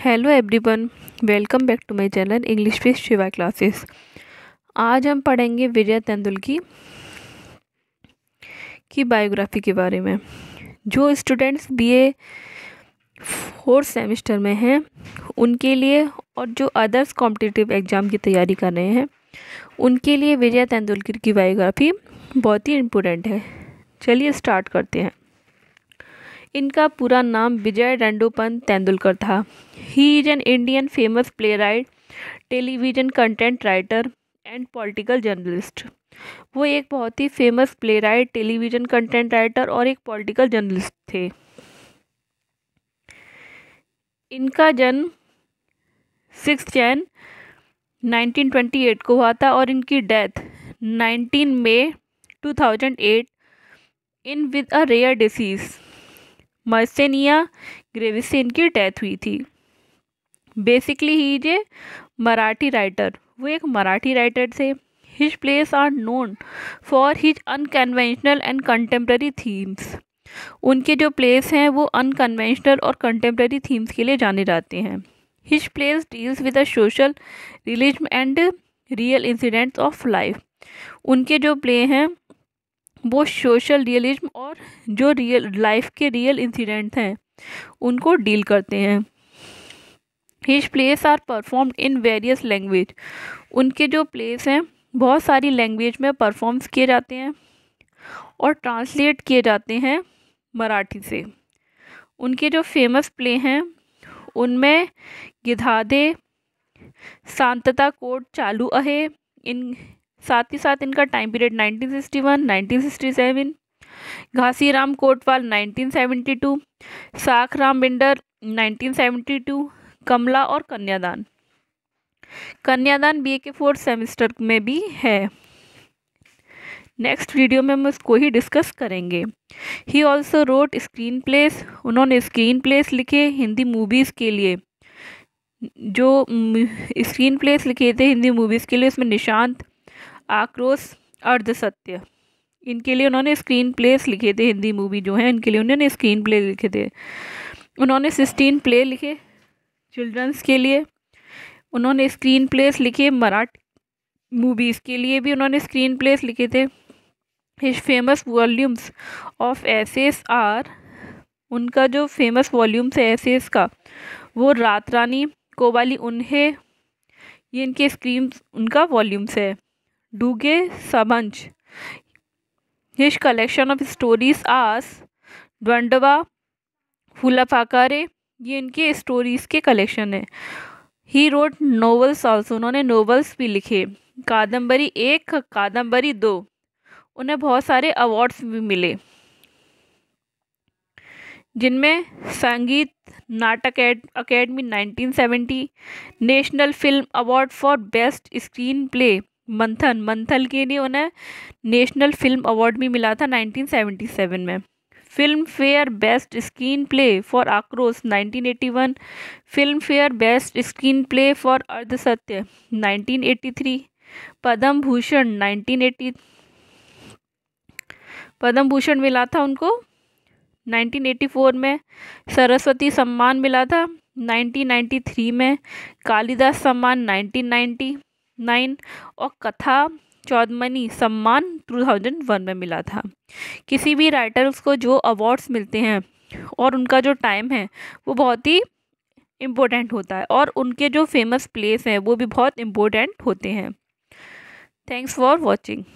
hello everyone welcome back to my channel English with Shiva classes आज हम पढ़ेंगे विजय तेंदुलकी की बायोग्राफी के बारे में जो स्टूडेंट्स बीए फोर्थ सेमेस्टर में हैं उनके लिए और जो अदर्स कॉम्पिटिटिव एग्ज़ाम की तैयारी कर रहे हैं उनके लिए विजय तेंदुलकर की बायोग्राफी बहुत ही इम्पोर्टेंट है चलिए स्टार्ट करते हैं इनका पूरा नाम विजय डेंडोपन तेंदुलकर था he is an Indian famous playwright television content writer and political journalist वो एक बहुत ही famous playwright television content writer और एक पॉलिटिकल जर्नलिस्ट थे इनका जन्म सिक्स जैन 1928 को हुआ था और इनकी डेथ 19 मई 2008 in with a rare disease myasthenia gravis से इनकी डेथ हुई थी बेसिकली ही जे मराठी राइटर वो एक मराठी राइटर थे his plays are known for his unconventional and contemporary themes उनके जो प्लेस हैं वो अनकन्वेंशनल और कंटेम्प्रेरी थीम्स के लिए जाने जाते हैं his plays deals with a social release and real incidents of life उनके जो प्ले हैं वो सोशल रियलिज्म और जो रियल लाइफ के रियल इंसिडेंट हैं उनको डील करते हैं his plays are perform in various language उनके जो प्लेस हैं बहुत सारी लैंग्वेज में परफॉर्म्स किए जाते हैं और ट्रांसलेट किए जाते हैं मराठी से उनके जो फेमस प्ले हैं उनमें गिधादे शांतता कोट चालू अहे इन साथ ही साथ इनका टाइम पीरियड 1961, 1967, घासीराम कोटवाल 1972, साख राम बिंडर नाइनटीन कमला और कन्यादान कन्यादान बी के फोर्थ सेमेस्टर में भी है नेक्स्ट वीडियो में हम उसको ही डिस्कस करेंगे he also wrote screenplays उन्होंने स्क्रीन प्लेस लिखे हिंदी मूवीज़ के लिए जो स्क्रीन हम्म, प्लेस लिखे थे हिंदी मूवीज़ के लिए उसमें निशांत आक्रोश अर्धसत्य इनके लिए उन्होंने स्क्रीन प्लेस लिखे थे हिंदी मूवी जो है इनके लिए उन्होंने स्क्रीन प्ले लिखे थे उन्होंने सिस्टीन प्ले लिखे चिल्ड्रंस के लिए उन्होंने स्क्रीन प्लेस लिखे मराठ मूवीज़ के लिए भी उन्होंने स्क्रीन प्लेस लिखे थे his famous volumes of essays are उनका जो फेमस वॉल्यूम्स है एसेस का वो रात रानी कोवाली उन्हें ये इनके स्क्रीन उनका वॉल्यूम्स है डूगे सबंज his collection of stories as Dwandava, फूला फाकारे ये इनके स्टोरीज़ के कलेक्शन है ही रोड नॉवल्स ऑल्सो उन्होंने नॉवल्स भी लिखे कादम्बरी एक कादम्बरी दो उन्हें बहुत सारे अवार्ड्स भी मिले जिनमें Sangeet Natak Academy 1970 National Film Award for best screenplay Manthan Manthan के लिए उन्हें नेशनल फिल्म अवार्ड भी मिला था 1977 में Filmfare best screenplay for Aakrosh 1981 Filmfare best screenplay for Ardh Satya 1983 Padma Bhushan 1980 Padma Bhushan मिला था उनको 1984 में सरस्वती सम्मान मिला था 1993 में कालिदास सम्मान 1990 नाइन और कथा चौदमनी सम्मान टू थाउजेंड वन में मिला था किसी भी राइटर्स को जो अवार्ड्स मिलते हैं और उनका जो टाइम है वो बहुत ही इम्पोर्टेंट होता है और उनके जो फेमस प्लेस हैं वो भी बहुत इम्पोर्टेंट होते हैं थैंक्स फॉर वॉचिंग